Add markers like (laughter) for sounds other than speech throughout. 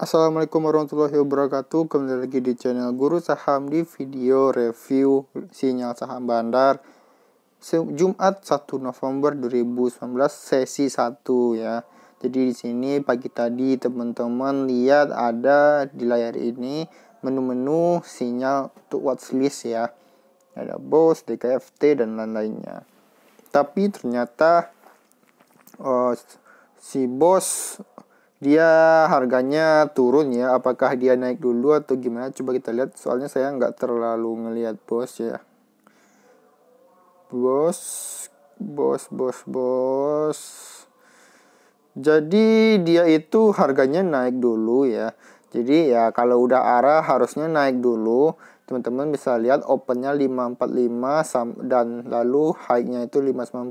Assalamualaikum warahmatullahi wabarakatuh Kembali lagi di channel Guru Saham Di video review sinyal saham bandar Jumat 1 November 2019 sesi 1 ya Jadi di sini pagi tadi teman-teman lihat ada di layar ini Menu-menu sinyal untuk watchlist ya Ada BOS, DKFT, dan lain-lainnya Tapi ternyata uh, si bos dia harganya turun ya apakah dia naik dulu atau gimana coba kita lihat soalnya saya nggak terlalu ngelihat bos ya bos bos bos bos jadi dia itu harganya naik dulu ya jadi ya kalau udah arah harusnya naik dulu teman-teman bisa lihat opennya 545 dan lalu high-nya itu 590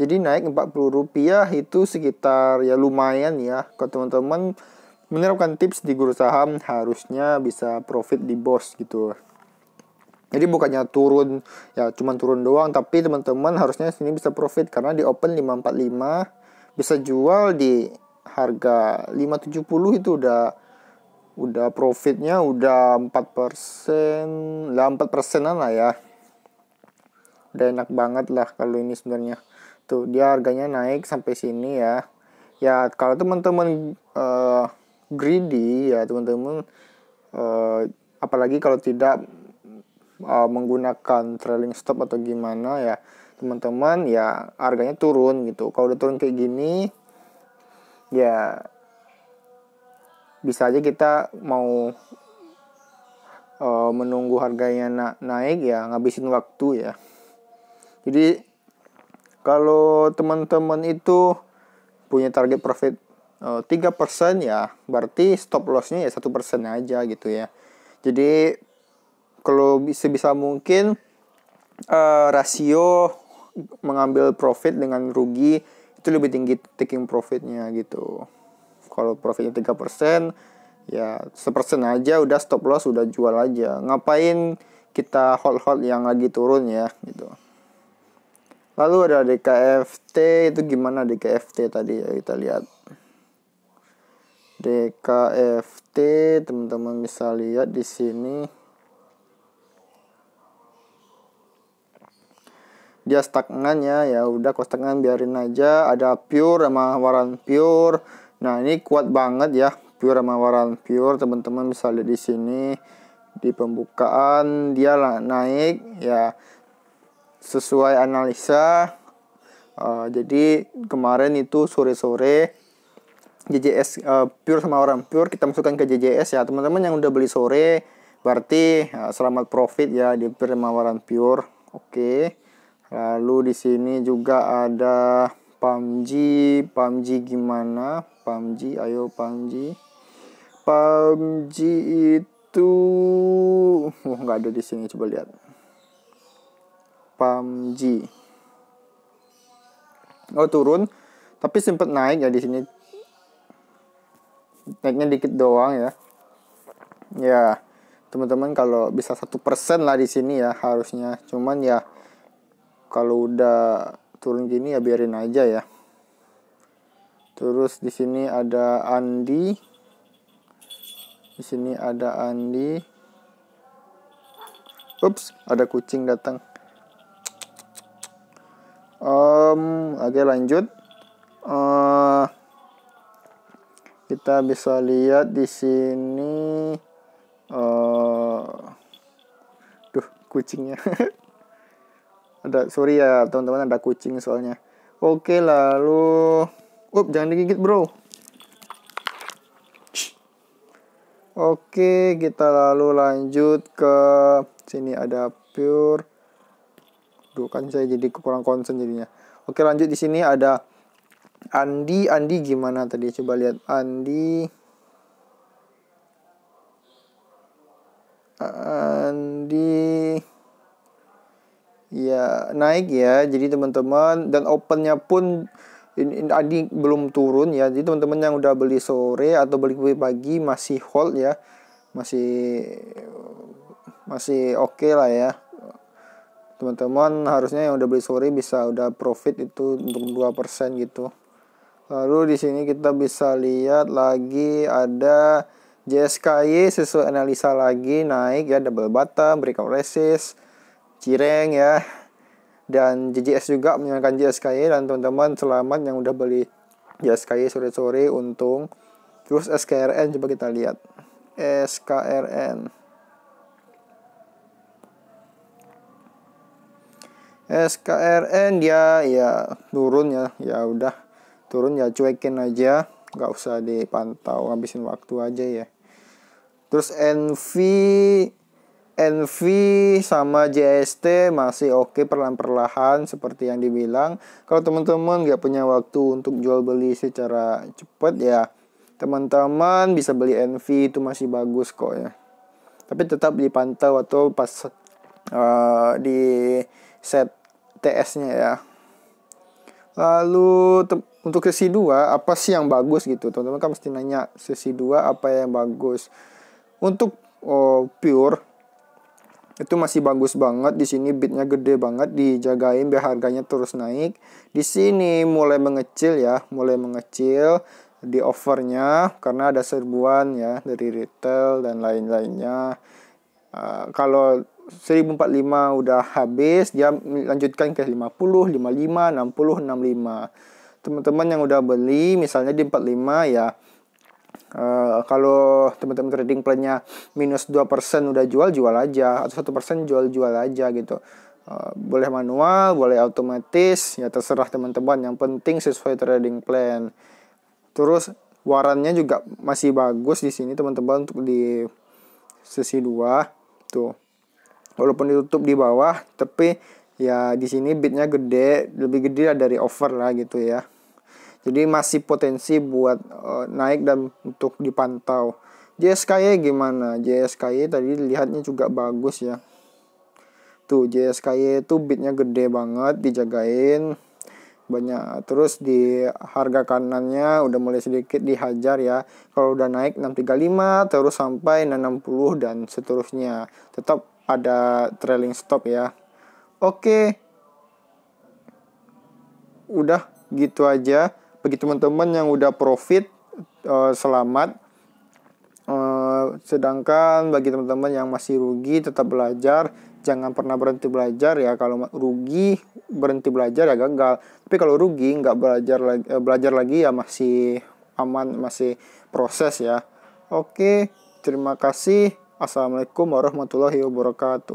jadi naik 40 rupiah itu sekitar ya lumayan ya kalau teman-teman menerapkan tips di guru saham harusnya bisa profit di bos gitu jadi bukannya turun ya cuman turun doang tapi teman-teman harusnya sini bisa profit karena di open 545 bisa jual di harga 570 itu udah udah profitnya udah 4 persen lah empat persenan lah ya udah enak banget lah kalau ini sebenarnya tuh dia harganya naik sampai sini ya ya kalau teman-teman uh, greedy ya teman-teman uh, apalagi kalau tidak uh, menggunakan trailing stop atau gimana ya teman-teman ya harganya turun gitu kalau udah turun kayak gini ya bisa aja kita mau uh, menunggu harganya na naik ya ngabisin waktu ya jadi kalau teman-teman itu punya target profit eh, tiga uh, persen ya berarti stop lossnya ya satu persen aja gitu ya jadi kalau sebisa mungkin uh, rasio mengambil profit dengan rugi itu lebih tinggi taking profitnya gitu kalau profitnya 3% ya sepersen aja udah stop loss udah jual aja ngapain kita hold hold yang lagi turun ya gitu lalu ada DKFT itu gimana DKFT tadi ya kita lihat DKFT teman-teman bisa lihat di sini dia stagnan ya ya udah kok stagnan biarin aja ada pure sama waran pure Nah, ini kuat banget ya. Pure mawaran pure, teman-teman bisa lihat di sini di pembukaan dia naik ya sesuai analisa. Uh, jadi kemarin itu sore-sore JJS uh, eh, pure sama orang pure kita masukkan ke JJS ya teman-teman yang udah beli sore berarti uh, selamat profit ya di pure sama orang pure. Oke. Okay. Lalu di sini juga ada Pamji, Pamji gimana? Pamji, ayo Pamji. Pamji itu oh, nggak ada di sini coba lihat. Pamji. Oh turun, tapi sempat naik ya di sini. Naiknya dikit doang ya. Ya, teman-teman kalau bisa satu persen lah di sini ya harusnya. Cuman ya kalau udah turun gini ya biarin aja ya terus di sini ada Andi di sini ada Andi ups ada kucing datang um, oke lanjut uh, kita bisa lihat di sini uh, duh kucingnya (laughs) ada sorry ya teman-teman ada kucing soalnya oke lalu up jangan digigit bro Oke, kita lalu lanjut ke sini ada pure. Duh, kan saya jadi kurang concern jadinya. Oke, lanjut di sini ada Andi. Andi gimana tadi? Coba lihat Andi. Andi ya naik ya. Jadi teman-teman dan opennya pun ini adik belum turun ya. Jadi teman-teman yang udah beli sore atau beli pagi masih hold ya. Masih masih oke okay lah ya. Teman-teman harusnya yang udah beli sore bisa udah profit itu untuk 2% gitu. Lalu di sini kita bisa lihat lagi ada JSKY sesuai analisa lagi naik ya double bottom, breakout resist Cireng ya dan JJS juga menyarankan JSKY dan teman-teman selamat yang udah beli JSKY sore-sore untung terus SKRN coba kita lihat SKRN SKRN dia ya turun ya ya udah turun ya cuekin aja nggak usah dipantau habisin waktu aja ya terus NV NV sama JST masih oke okay, perlahan-perlahan seperti yang dibilang. Kalau teman-teman nggak punya waktu untuk jual beli secara cepat ya, teman-teman bisa beli NV itu masih bagus kok ya. Tapi tetap dipantau atau pas uh, di set TS-nya ya. Lalu untuk sesi 2 apa sih yang bagus gitu? Teman-teman kan mesti nanya sesi 2 apa yang bagus. Untuk oh, pure itu masih bagus banget di sini bitnya gede banget dijagain biar harganya terus naik di sini mulai mengecil ya mulai mengecil di overnya karena ada serbuan ya dari retail dan lain-lainnya uh, kalau 1045 udah habis dia lanjutkan ke 50 55 60 65 teman-teman yang udah beli misalnya di 45 ya Uh, kalau teman-teman trading plan-nya minus 2% udah jual, jual aja. Atau 1% jual-jual aja gitu. Uh, boleh manual, boleh otomatis, ya terserah teman-teman. Yang penting sesuai trading plan. Terus warannya juga masih bagus di sini teman-teman untuk di sesi 2 tuh. Walaupun ditutup di bawah, tapi ya di sini bitnya gede, lebih gede dari over lah gitu ya. Jadi masih potensi buat uh, naik dan untuk dipantau. JSKY gimana? JSKY tadi lihatnya juga bagus ya. Tuh JSKY itu bitnya gede banget dijagain banyak terus di harga kanannya udah mulai sedikit dihajar ya kalau udah naik 635 terus sampai 660 dan seterusnya tetap ada trailing stop ya oke udah gitu aja bagi teman-teman yang udah profit uh, selamat uh, sedangkan bagi teman-teman yang masih rugi tetap belajar jangan pernah berhenti belajar ya kalau rugi berhenti belajar ya gagal tapi kalau rugi nggak belajar lagi eh, belajar lagi ya masih aman masih proses ya oke terima kasih assalamualaikum warahmatullahi wabarakatuh